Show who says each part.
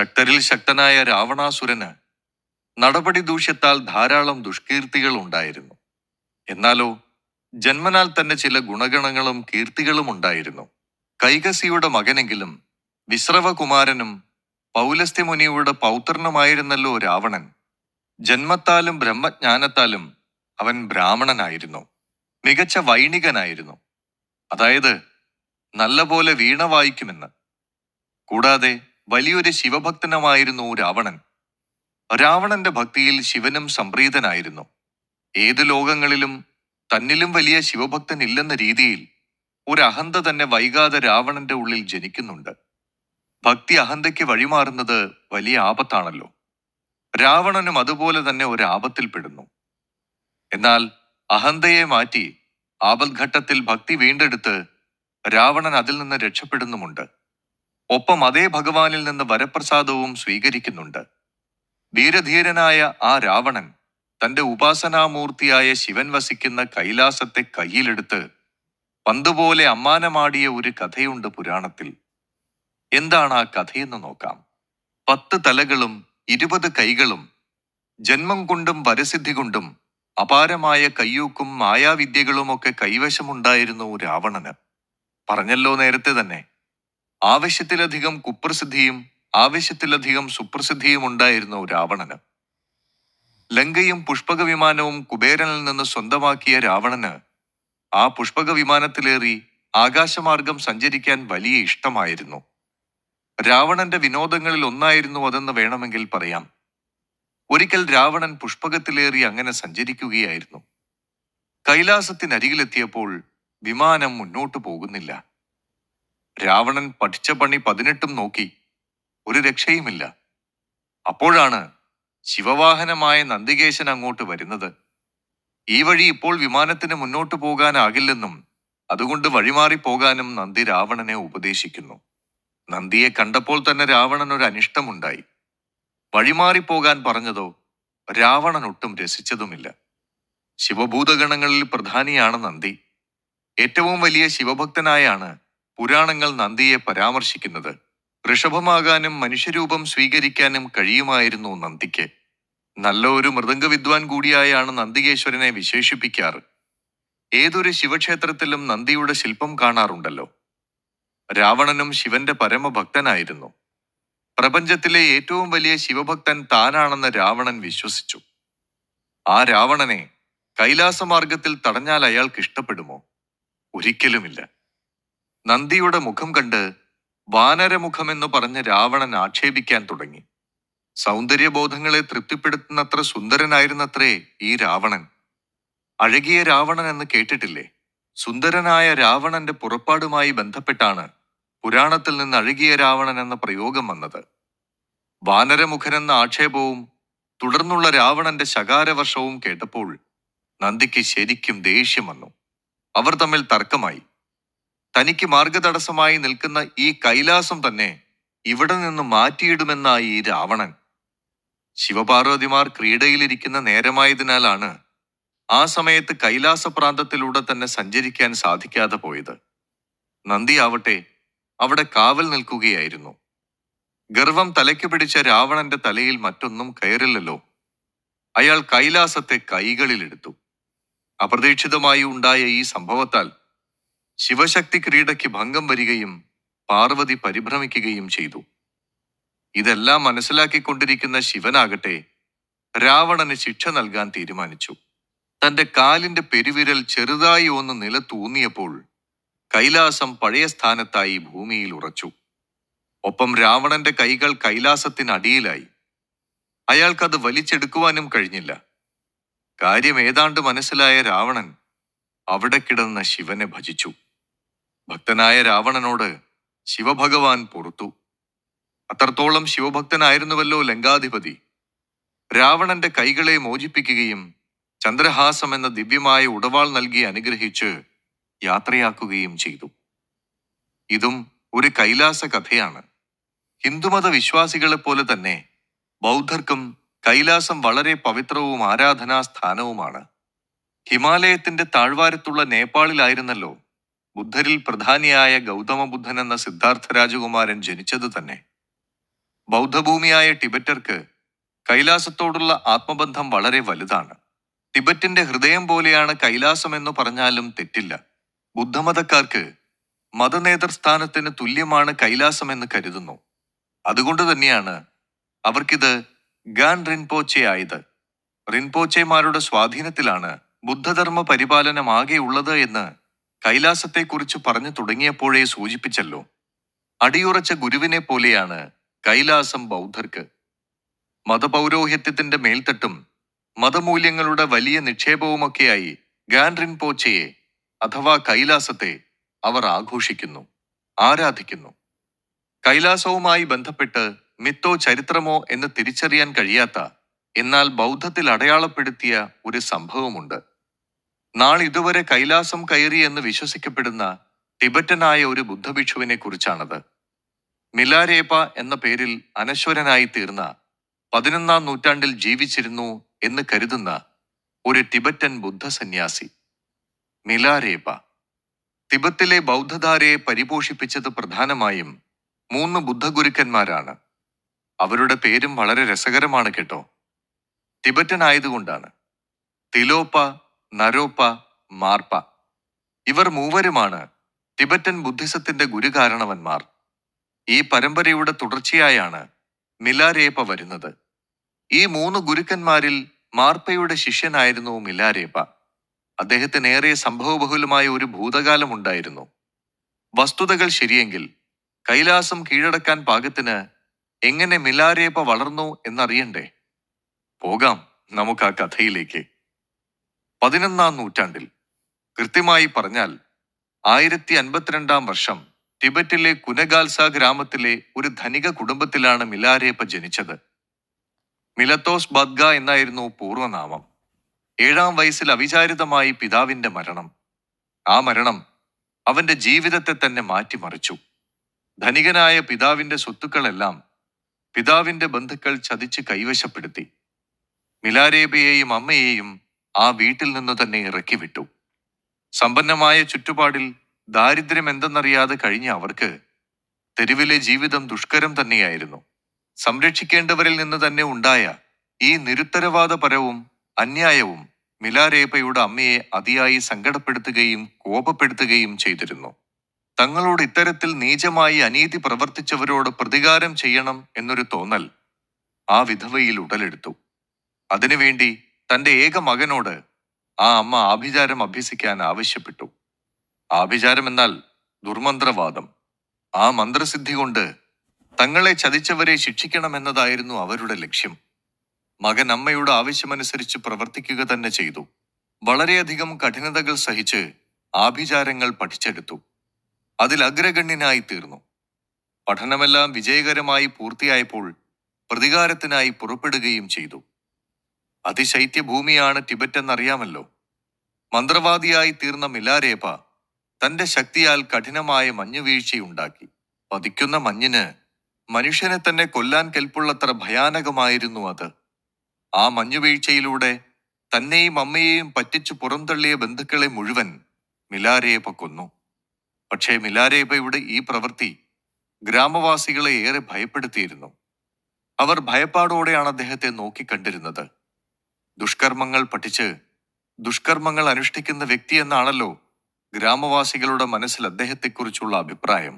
Speaker 1: ശക്തരിൽ ശക്തനായ രാവണാസുരന് നടപടി ദൂഷ്യത്താൽ ധാരാളം ദുഷ്കീർത്തികൾ ഉണ്ടായിരുന്നു എന്നാലോ ജന്മനാൽ തന്നെ ചില ഗുണഗണങ്ങളും കീർത്തികളും ഉണ്ടായിരുന്നു കൈകസിയുടെ മകനെങ്കിലും വിശ്രവകുമാരനും പൗലസ്തി മുനിയുടെ പൗത്രനുമായിരുന്നല്ലോ രാവണൻ ജന്മത്താലും ബ്രഹ്മജ്ഞാനത്താലും അവൻ ബ്രാഹ്മണനായിരുന്നു മികച്ച വൈണികനായിരുന്നു അതായത് നല്ലപോലെ വീണ വായിക്കുമെന്ന് കൂടാതെ വലിയൊരു ശിവഭക്തനുമായിരുന്നു രാവണൻ രാവണന്റെ ഭക്തിയിൽ ശിവനും സംപ്രീതനായിരുന്നു ഏതു ലോകങ്ങളിലും തന്നിലും വലിയ ശിവഭക്തൻ ഇല്ലെന്ന രീതിയിൽ ഒരു അഹന്ത തന്നെ വൈകാതെ രാവണന്റെ ഉള്ളിൽ ജനിക്കുന്നുണ്ട് ഭക്തി അഹന്തയ്ക്ക് വഴിമാറുന്നത് വലിയ ആപത്താണല്ലോ രാവണനും അതുപോലെ തന്നെ ഒരു ആപത്തിൽപ്പെടുന്നു എന്നാൽ അഹന്തയെ മാറ്റി ആപത്ഘട്ടത്തിൽ ഭക്തി വീണ്ടെടുത്ത് രാവണൻ അതിൽ നിന്ന് രക്ഷപ്പെടുന്നുമുണ്ട് ഒപ്പം അതേ ഭഗവാനിൽ നിന്ന് വരപ്രസാദവും സ്വീകരിക്കുന്നുണ്ട് വീരധീരനായ ആ രാവണൻ തന്റെ ഉപാസനാമൂർത്തിയായ ശിവൻ വസിക്കുന്ന കൈലാസത്തെ കയ്യിലെടുത്ത് പന്തുപോലെ അമ്മാനമാടിയ ഒരു കഥയുണ്ട് പുരാണത്തിൽ എന്താണ് ആ കഥയെന്ന് നോക്കാം പത്ത് തലകളും ഇരുപത് കൈകളും ജന്മം കൊണ്ടും വരസിദ്ധി കൊണ്ടും അപാരമായ കയ്യൂക്കും മായാവിദ്യകളുമൊക്കെ കൈവശമുണ്ടായിരുന്നു രാവണന് പറഞ്ഞല്ലോ നേരത്തെ തന്നെ ആവശ്യത്തിലധികം കുപ്രസിദ്ധിയും ആവശ്യത്തിലധികം സുപ്രസിദ്ധിയും ഉണ്ടായിരുന്ന രാവണന് ലങ്കയും പുഷ്പക വിമാനവും കുബേരനിൽ നിന്ന് സ്വന്തമാക്കിയ രാവണന് ആ പുഷ്പക വിമാനത്തിലേറി ആകാശമാർഗം സഞ്ചരിക്കാൻ വലിയ ഇഷ്ടമായിരുന്നു രാവണന്റെ വിനോദങ്ങളിൽ ഒന്നായിരുന്നു അതെന്ന് വേണമെങ്കിൽ പറയാം ഒരിക്കൽ രാവണൻ പുഷ്പകത്തിലേറി അങ്ങനെ സഞ്ചരിക്കുകയായിരുന്നു കൈലാസത്തിനരികിലെത്തിയപ്പോൾ വിമാനം മുന്നോട്ടു പോകുന്നില്ല രാവണൻ പഠിച്ച പണി പതിനെട്ടും നോക്കി ഒരു രക്ഷയുമില്ല അപ്പോഴാണ് ശിവവാഹനമായ നന്ദികേശൻ അങ്ങോട്ട് വരുന്നത് ഈ വഴി ഇപ്പോൾ വിമാനത്തിന് മുന്നോട്ട് പോകാനാകില്ലെന്നും അതുകൊണ്ട് വഴിമാറി പോകാനും നന്ദി രാവണനെ ഉപദേശിക്കുന്നു നന്ദിയെ കണ്ടപ്പോൾ തന്നെ രാവണൻ ഒരു അനിഷ്ടമുണ്ടായി വഴിമാറി പോകാൻ പറഞ്ഞതോ രാവണൻ ഒട്ടും രസിച്ചതുമില്ല ശിവഭൂതഗണങ്ങളിൽ പ്രധാനിയാണ് നന്ദി ഏറ്റവും വലിയ ശിവഭക്തനായാണ് പുരാണങ്ങൾ നന്ദിയെ പരാമർശിക്കുന്നത് ഋഷഭമാകാനും മനുഷ്യരൂപം സ്വീകരിക്കാനും കഴിയുമായിരുന്നു നന്ദിക്ക് നല്ല ഒരു മൃദംഗ വിദ്വാൻ കൂടിയായാണ് നന്ദികേശ്വരനെ വിശേഷിപ്പിക്കാറ് ഏതൊരു ശിവക്ഷേത്രത്തിലും നന്ദിയുടെ ശില്പം കാണാറുണ്ടല്ലോ രാവണനും ശിവന്റെ പരമഭക്തനായിരുന്നു പ്രപഞ്ചത്തിലെ ഏറ്റവും വലിയ ശിവഭക്തൻ താനാണെന്ന് രാവണൻ വിശ്വസിച്ചു ആ രാവണനെ കൈലാസമാർഗത്തിൽ തടഞ്ഞാൽ അയാൾക്ക് ഇഷ്ടപ്പെടുമോ ഒരിക്കലുമില്ല നന്ദിയുടെ മുഖം കണ്ട് വാനരമുഖമെന്ന് പറഞ്ഞ് രാവണൻ ആക്ഷേപിക്കാൻ തുടങ്ങി സൗന്ദര്യബോധങ്ങളെ തൃപ്തിപ്പെടുത്തുന്നത്ര സുന്ദരനായിരുന്നത്രേ ഈ രാവണൻ അഴകിയ രാവണൻ എന്ന് കേട്ടിട്ടില്ലേ സുന്ദരനായ രാവണന്റെ പുറപ്പാടുമായി ബന്ധപ്പെട്ടാണ് പുരാണത്തിൽ നിന്ന് അഴുകിയ രാവണൻ എന്ന പ്രയോഗം വന്നത് വാനരമുഖനെന്ന ആക്ഷേപവും തുടർന്നുള്ള രാവണന്റെ ശകാരവർഷവും കേട്ടപ്പോൾ നന്ദിക്ക് ശരിക്കും ദേഷ്യം വന്നു അവർ തമ്മിൽ തർക്കമായി തനിക്ക് മാർഗതടസ്സമായി നിൽക്കുന്ന ഈ കൈലാസം തന്നെ ഇവിടെ നിന്ന് മാറ്റിയിടുമെന്നായി രാവണൻ ശിവപാർവതിമാർ ക്രീഡയിലിരിക്കുന്ന നേരമായതിനാലാണ് ആ സമയത്ത് കൈലാസ പ്രാന്തത്തിലൂടെ തന്നെ സഞ്ചരിക്കാൻ സാധിക്കാതെ പോയത് നന്ദിയാവട്ടെ അവിടെ കാവൽ നിൽക്കുകയായിരുന്നു ഗർവം തലയ്ക്ക് പിടിച്ച രാവണന്റെ തലയിൽ മറ്റൊന്നും കയറില്ലല്ലോ അയാൾ കൈലാസത്തെ കൈകളിലെടുത്തു അപ്രതീക്ഷിതമായി ഉണ്ടായ ഈ സംഭവത്താൽ ശിവശക്തി ക്രീഡയ്ക്ക് ഭംഗം വരികയും പാർവതി പരിഭ്രമിക്കുകയും ചെയ്തു ഇതെല്ലാം മനസ്സിലാക്കിക്കൊണ്ടിരിക്കുന്ന ശിവനാകട്ടെ രാവണന് ശിക്ഷ നൽകാൻ തീരുമാനിച്ചു തന്റെ കാലിന്റെ പെരുവിരൽ ചെറുതായി ഒന്ന് നിലത്തൂന്നിയപ്പോൾ കൈലാസം പഴയ സ്ഥാനത്തായി ഭൂമിയിൽ ഉറച്ചു ഒപ്പം രാവണന്റെ കൈകൾ കൈലാസത്തിനടിയിലായി അയാൾക്കത് വലിച്ചെടുക്കുവാനും കഴിഞ്ഞില്ല കാര്യം ഏതാണ്ട് മനസ്സിലായ രാവണൻ അവിടെ കിടന്ന ശിവനെ ഭജിച്ചു ഭക്തനായ രാവണനോട് ശിവഭഗവാൻ പൊറുത്തു അത്രത്തോളം ശിവഭക്തനായിരുന്നുവല്ലോ ലങ്കാധിപതി രാവണന്റെ കൈകളെ മോചിപ്പിക്കുകയും ചന്ദ്രഹാസം എന്ന ദിവ്യമായ ഉടവാൾ നൽകി അനുഗ്രഹിച്ച് യാത്രയാക്കുകയും ചെയ്തു ഇതും ഒരു കൈലാസ കഥയാണ് ഹിന്ദുമത വിശ്വാസികളെപ്പോലെ തന്നെ ബൗദ്ധർക്കും കൈലാസം വളരെ പവിത്രവും ആരാധനാ സ്ഥാനവുമാണ് ഹിമാലയത്തിന്റെ താഴ്വാരത്തുള്ള നേപ്പാളിലായിരുന്നല്ലോ ബുദ്ധരിൽ പ്രധാനിയായ ഗൗതമ ബുദ്ധൻ എന്ന സിദ്ധാർത്ഥ രാജകുമാരൻ ജനിച്ചത് തന്നെ ബൗദ്ധഭൂമിയായ ടിബറ്റർക്ക് കൈലാസത്തോടുള്ള ആത്മബന്ധം വളരെ വലുതാണ് ടിബറ്റിന്റെ ഹൃദയം പോലെയാണ് കൈലാസം എന്ന് പറഞ്ഞാലും തെറ്റില്ല ബുദ്ധമതക്കാർക്ക് മതനേതൃസ്ഥാനത്തിന് തുല്യമാണ് കൈലാസം എന്ന് കരുതുന്നു അതുകൊണ്ട് തന്നെയാണ് അവർക്കിത് ഗാൻ റിൻപോച്ചെ ആയത് റിൻപോച്ചെമാരുടെ സ്വാധീനത്തിലാണ് ബുദ്ധധർമ്മ പരിപാലനമാകെയുള്ളത് എന്ന് കൈലാസത്തെക്കുറിച്ച് പറഞ്ഞു തുടങ്ങിയപ്പോഴേ സൂചിപ്പിച്ചല്ലോ അടിയുറച്ച ഗുരുവിനെ പോലെയാണ് കൈലാസം ബൗദ്ധർക്ക് മതപൗരോഹിത്യത്തിന്റെ മേൽത്തട്ടും മതമൂല്യങ്ങളുടെ വലിയ നിക്ഷേപവുമൊക്കെയായി ഗാൻഡ്രിൻ പോച്ചയെ അഥവാ കൈലാസത്തെ അവർ ആഘോഷിക്കുന്നു ആരാധിക്കുന്നു കൈലാസവുമായി ബന്ധപ്പെട്ട് മിത്തോ ചരിത്രമോ എന്ന് തിരിച്ചറിയാൻ കഴിയാത്ത എന്നാൽ ബൗദ്ധത്തിൽ അടയാളപ്പെടുത്തിയ ഒരു സംഭവമുണ്ട് ഇതുവരെ കൈലാസം കയറി എന്ന് വിശ്വസിക്കപ്പെടുന്ന ടിബറ്റനായ ഒരു ബുദ്ധഭിക്ഷുവിനെ കുറിച്ചാണത് മിലാരേപ എന്ന പേരിൽ അനശ്വരനായി തീർന്ന പതിനൊന്നാം നൂറ്റാണ്ടിൽ ജീവിച്ചിരുന്നു എന്ന് കരുതുന്ന ഒരു ടിബറ്റൻ ബുദ്ധ സന്യാസി മിലാരേപ തിബത്തിലെ ബൗദ്ധധാരയെ പരിപോഷിപ്പിച്ചത് പ്രധാനമായും മൂന്ന് ബുദ്ധഗുരുക്കന്മാരാണ് അവരുടെ പേരും വളരെ രസകരമാണ് കേട്ടോ ടിബറ്റൻ ആയതുകൊണ്ടാണ് തിലോപ്പ നരോപ്പ മാർപ്പ ഇവർ മൂവരുമാണ് ടിബറ്റൻ ബുദ്ധിസത്തിന്റെ ഗുരുകാരണവന്മാർ ഈ പരമ്പരയുടെ തുടർച്ചയായാണ് മിലാരേപ്പ വരുന്നത് ഈ മൂന്ന് ഗുരുക്കന്മാരിൽ മാർപ്പയുടെ ശിഷ്യനായിരുന്നു മിലാരേപ്പ അദ്ദേഹത്തിന് ഏറെ സംഭവബഹുലമായ ഒരു ഭൂതകാലമുണ്ടായിരുന്നു വസ്തുതകൾ ശരിയെങ്കിൽ കൈലാസം കീഴടക്കാൻ പാകത്തിന് എങ്ങനെ മിലാരേപ്പ വളർന്നു എന്നറിയണ്ടേ പോകാം നമുക്ക് ആ കഥയിലേക്ക് പതിനൊന്നാം നൂറ്റാണ്ടിൽ കൃത്യമായി പറഞ്ഞാൽ ആയിരത്തി അൻപത്തിരണ്ടാം വർഷം ടിബറ്റിലെ കുനഗാൽസ ഗ്രാമത്തിലെ ഒരു ധനിക കുടുംബത്തിലാണ് മിലാരേപ്പ ജനിച്ചത് മിലത്തോസ് ബദ്ഗ എന്നായിരുന്നു പൂർവനാമം ഏഴാം വയസ്സിൽ അവിചാരിതമായി പിതാവിന്റെ മരണം ആ മരണം അവന്റെ ജീവിതത്തെ തന്നെ മാറ്റിമറിച്ചു ധനികനായ പിതാവിന്റെ സ്വത്തുക്കളെല്ലാം പിതാവിന്റെ ബന്ധുക്കൾ ചതിച്ച് കൈവശപ്പെടുത്തി മിലാരേബയെയും അമ്മയെയും ആ വീട്ടിൽ നിന്ന് തന്നെ ഇറക്കി വിട്ടു സമ്പന്നമായ ചുറ്റുപാടിൽ ദാരിദ്ര്യം എന്തെന്നറിയാതെ കഴിഞ്ഞ അവർക്ക് തെരുവിലെ ജീവിതം ദുഷ്കരം തന്നെയായിരുന്നു സംരക്ഷിക്കേണ്ടവരിൽ നിന്ന് തന്നെ ഉണ്ടായ ഈ നിരുത്തരവാദപരവും അന്യായവും മിലാരേപ്പയുടെ അമ്മയെ അതിയായി സങ്കടപ്പെടുത്തുകയും കോപപ്പെടുത്തുകയും ചെയ്തിരുന്നു തങ്ങളോട് ഇത്തരത്തിൽ നീചമായി അനീതി പ്രവർത്തിച്ചവരോട് പ്രതികാരം ചെയ്യണം എന്നൊരു തോന്നൽ ആ വിധവയിൽ ഉടലെടുത്തു അതിനുവേണ്ടി തൻ്റെ ഏക മകനോട് ആ അമ്മ ആഭിചാരം അഭ്യസിക്കാൻ ആവശ്യപ്പെട്ടു ആഭിചാരം എന്നാൽ ദുർമന്ത്രവാദം ആ മന്ത്രസിദ്ധി കൊണ്ട് തങ്ങളെ ചതിച്ചവരെ ശിക്ഷിക്കണമെന്നതായിരുന്നു അവരുടെ ലക്ഷ്യം മകൻ അമ്മയുടെ ആവശ്യമനുസരിച്ച് പ്രവർത്തിക്കുക തന്നെ ചെയ്തു വളരെയധികം കഠിനതകൾ സഹിച്ച് ആഭിചാരങ്ങൾ പഠിച്ചെടുത്തു അതിൽ അഗ്രഗണ്യനായി തീർന്നു പഠനമെല്ലാം വിജയകരമായി പൂർത്തിയായപ്പോൾ പ്രതികാരത്തിനായി പുറപ്പെടുകയും ചെയ്തു അതിശൈത്യഭൂമിയാണ് ടിബറ്റ് എന്നറിയാമല്ലോ മന്ത്രവാദിയായി തീർന്ന മിലാരേപ തന്റെ ശക്തിയാൽ കഠിനമായ മഞ്ഞുവീഴ്ചയുണ്ടാക്കി പതിക്കുന്ന മഞ്ഞിന് മനുഷ്യനെ തന്നെ കൊല്ലാൻ കെൽപ്പുള്ളത്ര ഭയാനകമായിരുന്നു അത് ആ മഞ്ഞുവീഴ്ചയിലൂടെ തന്നെയും അമ്മയെയും പറ്റിച്ചു പുറന്തള്ളിയ ബന്ധുക്കളെ മുഴുവൻ മിലാരേപ കൊന്നു പക്ഷേ മിലാരേപയുടെ ഈ പ്രവൃത്തി ഗ്രാമവാസികളെ ഏറെ ഭയപ്പെടുത്തിയിരുന്നു അവർ ഭയപ്പാടോടെയാണ് അദ്ദേഹത്തെ നോക്കിക്കണ്ടിരുന്നത് ദുഷ്കർമ്മങ്ങൾ പഠിച്ച് ദുഷ്കർമ്മങ്ങൾ അനുഷ്ഠിക്കുന്ന വ്യക്തി എന്നാണല്ലോ ഗ്രാമവാസികളുടെ മനസ്സിൽ അദ്ദേഹത്തെക്കുറിച്ചുള്ള അഭിപ്രായം